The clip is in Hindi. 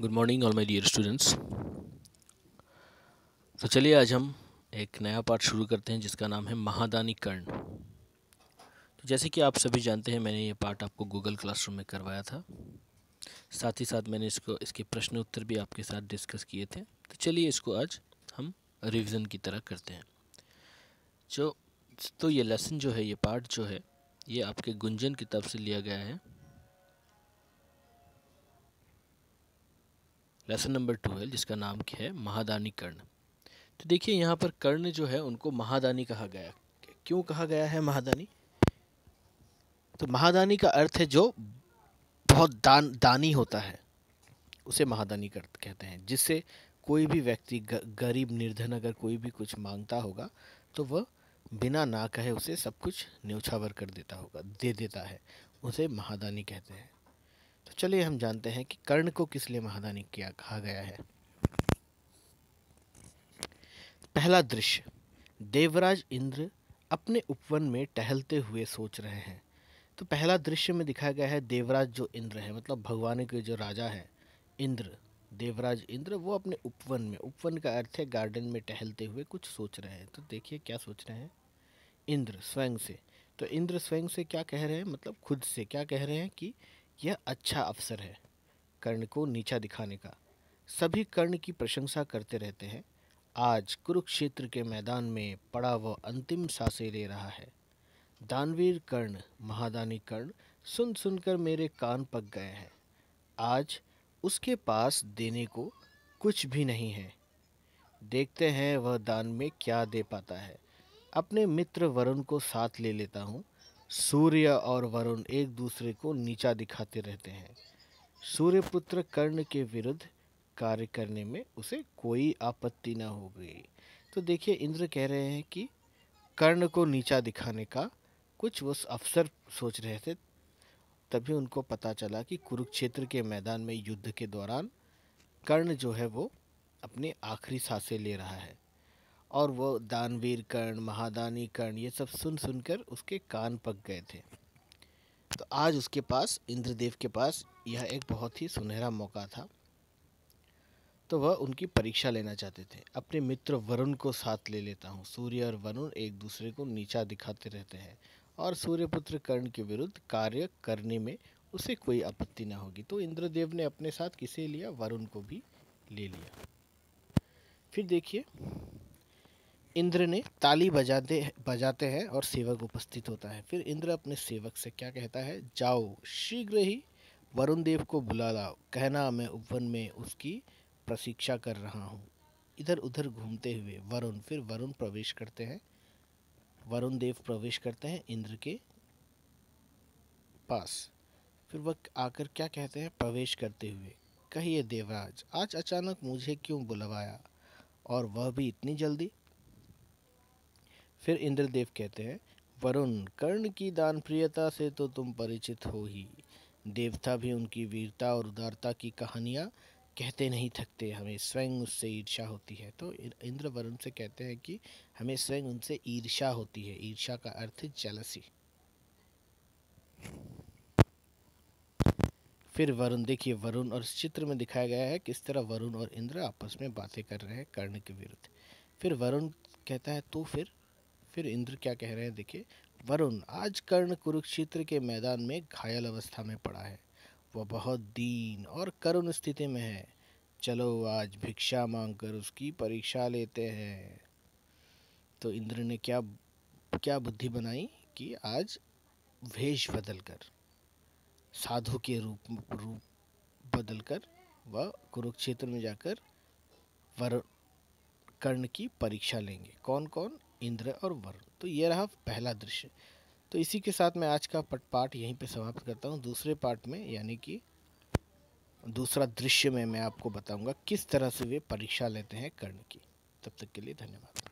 good morning all my dear students तो चलिए आज हम एक नया पाठ शुरू करते हैं जिसका नाम है महादानी कर्ण तो जैसे कि आप सभी जानते हैं मैंने ये पाठ आपको गूगल क्लासरूम में करवाया था साथ ही साथ मैंने इसको इसके प्रश्न उत्तर भी आपके साथ डिस्कस किए थे तो चलिए इसको आज हम रिविज़न की तरह करते हैं जो तो ये लेसन जो है ये पार्ट जो है ये आपके गुंजन किताब से लिया गया है लेसन नंबर ट्वेल्व जिसका नाम क्या है महादानी कर्ण तो देखिए यहाँ पर कर्ण जो है उनको महादानी कहा गया क्यों कहा गया है महादानी तो महादानी का अर्थ है जो बहुत दान दानी होता है उसे महादानी कर कहते हैं जिससे कोई भी व्यक्ति गरीब निर्धन अगर कोई भी कुछ मांगता होगा तो वह बिना ना कहे उसे सब कुछ न्यौछावर कर देता होगा दे देता है उसे महादानी कहते हैं तो चलिए हम जानते हैं कि कर्ण को किस लिए महादानी किया कहा गया है पहला दृश्य देवराज इंद्र अपने उपवन में टहलते हुए सोच रहे हैं तो पहला दृश्य में दिखाया गया है देवराज जो इंद्र है मतलब भगवान के जो राजा है इंद्र देवराज इंद्र वो अपने उपवन में उपवन का अर्थ है गार्डन में टहलते हुए कुछ सोच रहे हैं तो देखिए क्या सोच रहे हैं इंद्र स्वयं से तो इंद्र स्वयं से क्या कह रहे हैं मतलब खुद से क्या कह रहे हैं कि यह अच्छा अवसर है कर्ण को नीचा दिखाने का सभी कर्ण की प्रशंसा करते रहते हैं आज कुरुक्षेत्र के मैदान में पड़ा वह अंतिम सांसें ले रहा है दानवीर कर्ण महादानी कर्ण सुन सुनकर मेरे कान पक गए हैं आज उसके पास देने को कुछ भी नहीं है देखते हैं वह दान में क्या दे पाता है अपने मित्र वरुण को साथ ले लेता हूँ सूर्य और वरुण एक दूसरे को नीचा दिखाते रहते हैं सूर्यपुत्र कर्ण के विरुद्ध कार्य करने में उसे कोई आपत्ति न हो गई तो देखिए इंद्र कह रहे हैं कि कर्ण को नीचा दिखाने का कुछ उस अफसर सोच रहे थे तभी उनको पता चला कि कुरुक्षेत्र के मैदान में युद्ध के दौरान कर्ण जो है वो अपने आखिरी सांसें ले रहा है और वो दानवीर कर्ण महादानी कर्ण ये सब सुन सुनकर उसके कान पक गए थे तो आज उसके पास इंद्रदेव के पास यह एक बहुत ही सुनहरा मौका था तो वह उनकी परीक्षा लेना चाहते थे अपने मित्र वरुण को साथ ले लेता हूँ सूर्य और वरुण एक दूसरे को नीचा दिखाते रहते हैं और सूर्यपुत्र कर्ण के विरुद्ध कार्य करने में उसे कोई आपत्ति ना होगी तो इंद्रदेव ने अपने साथ किसे लिया वरुण को भी ले लिया फिर देखिए इंद्र ने ताली बजाते बजाते हैं और सेवक उपस्थित होता है फिर इंद्र अपने सेवक से क्या कहता है जाओ शीघ्र ही वरुण देव को बुला लाओ कहना मैं उपवन में उसकी प्रशिक्षा कर रहा हूँ इधर उधर घूमते हुए वरुण फिर वरुण प्रवेश करते हैं वरुण देव प्रवेश करते हैं इंद्र के पास फिर वह आकर क्या कहते हैं प्रवेश करते हुए कहिए देवराज आज अचानक मुझे क्यों बुलवाया और वह भी इतनी जल्दी फिर इंद्रदेव कहते हैं वरुण कर्ण की दान प्रियता से तो तुम परिचित हो ही देवता भी उनकी वीरता और उदारता की कहानियाँ कहते नहीं थकते हमें स्वयं उससे ईर्ष्या होती है तो इंद्र वरुण से कहते हैं कि हमें स्वयं उनसे ईर्ष्या होती है ईर्ष्या का अर्थ जलसी फिर वरुण देखिए वरुण और इस चित्र में दिखाया गया है किस तरह वरुण और इंद्र आपस में बातें कर रहे हैं कर्ण के विरुद्ध फिर वरुण कहता है तो फिर फिर इंद्र क्या कह रहे हैं देखिए वरुण आज कर्ण कुरुक्षेत्र के मैदान में घायल अवस्था में पड़ा है वह बहुत दीन और करुण स्थिति में है चलो आज भिक्षा मांगकर उसकी परीक्षा लेते हैं तो इंद्र ने क्या क्या बुद्धि बनाई कि आज वेश बदल कर साधु के रूप रूप बदल कर वह कुरुक्षेत्र में जाकर वर कर्ण की परीक्षा लेंगे कौन कौन इंद्र और वरुण तो ये रहा पहला दृश्य तो इसी के साथ मैं आज का पट पाठ यहीं पे समाप्त करता हूँ दूसरे पार्ट में यानी कि दूसरा दृश्य में मैं आपको बताऊँगा किस तरह से वे परीक्षा लेते हैं कर्ण की तब तक के लिए धन्यवाद